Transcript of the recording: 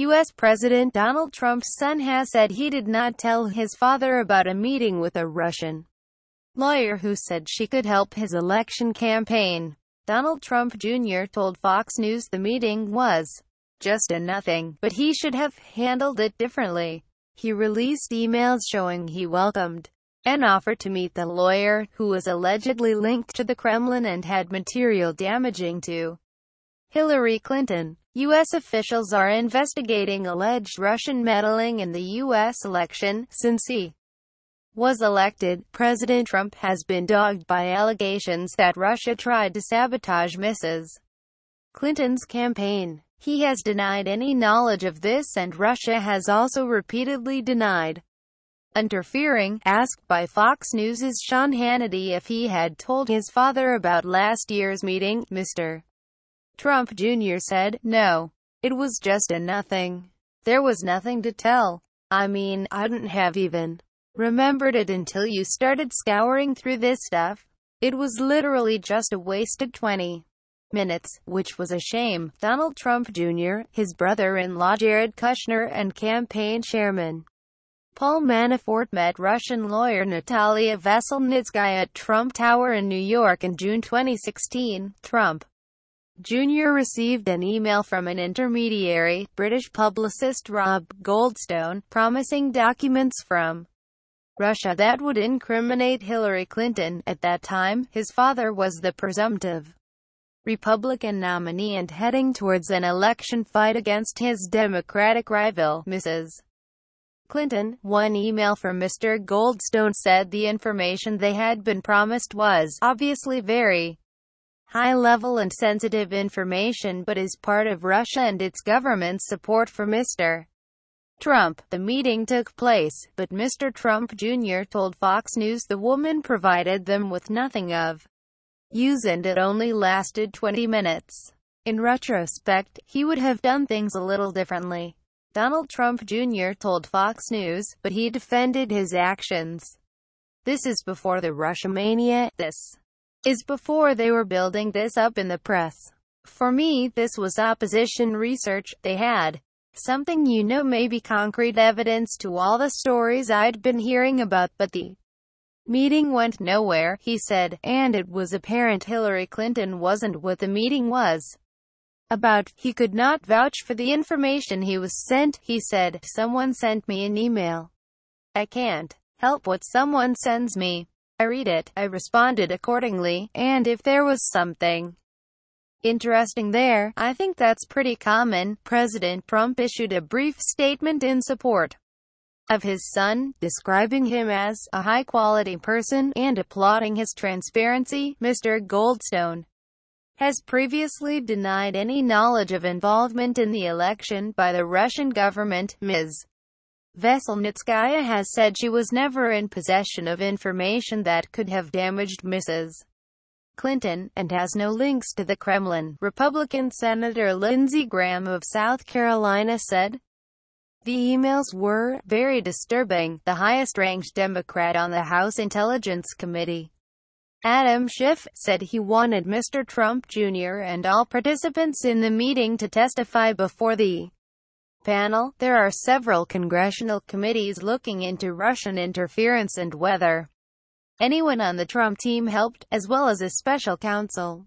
U.S. President Donald Trump's son has said he did not tell his father about a meeting with a Russian lawyer who said she could help his election campaign. Donald Trump Jr. told Fox News the meeting was just a nothing, but he should have handled it differently. He released emails showing he welcomed an offer to meet the lawyer, who was allegedly linked to the Kremlin and had material damaging to Hillary Clinton. U.S. officials are investigating alleged Russian meddling in the U.S. election, since he was elected, President Trump has been dogged by allegations that Russia tried to sabotage Mrs. Clinton's campaign. He has denied any knowledge of this and Russia has also repeatedly denied interfering. Asked by Fox News' Sean Hannity if he had told his father about last year's meeting, Mr. Trump Jr. said, no, it was just a nothing. There was nothing to tell. I mean, I didn't have even remembered it until you started scouring through this stuff. It was literally just a wasted 20 minutes, which was a shame. Donald Trump Jr., his brother-in-law Jared Kushner, and campaign chairman Paul Manafort met Russian lawyer Natalia Veselnitskaya at Trump Tower in New York in June 2016. Trump Jr. received an email from an intermediary, British publicist Rob Goldstone, promising documents from Russia that would incriminate Hillary Clinton. At that time, his father was the presumptive Republican nominee and heading towards an election fight against his Democratic rival, Mrs. Clinton. One email from Mr. Goldstone said the information they had been promised was obviously very high-level and sensitive information but is part of Russia and its government's support for Mr. Trump. The meeting took place, but Mr. Trump Jr. told Fox News the woman provided them with nothing of use and it only lasted 20 minutes. In retrospect, he would have done things a little differently. Donald Trump Jr. told Fox News, but he defended his actions. This is before the Russia mania. This is before they were building this up in the press. For me, this was opposition research. They had something you know may be concrete evidence to all the stories I'd been hearing about, but the meeting went nowhere, he said, and it was apparent Hillary Clinton wasn't what the meeting was about. He could not vouch for the information he was sent, he said. Someone sent me an email. I can't help what someone sends me. I read it, I responded accordingly, and if there was something interesting there, I think that's pretty common. President Trump issued a brief statement in support of his son, describing him as a high-quality person and applauding his transparency. Mr. Goldstone has previously denied any knowledge of involvement in the election by the Russian government, Ms. Veselnitskaya has said she was never in possession of information that could have damaged Mrs. Clinton, and has no links to the Kremlin, Republican Senator Lindsey Graham of South Carolina said. The emails were very disturbing, the highest-ranked Democrat on the House Intelligence Committee. Adam Schiff said he wanted Mr. Trump Jr. and all participants in the meeting to testify before the panel, there are several congressional committees looking into Russian interference and whether anyone on the Trump team helped, as well as a special counsel.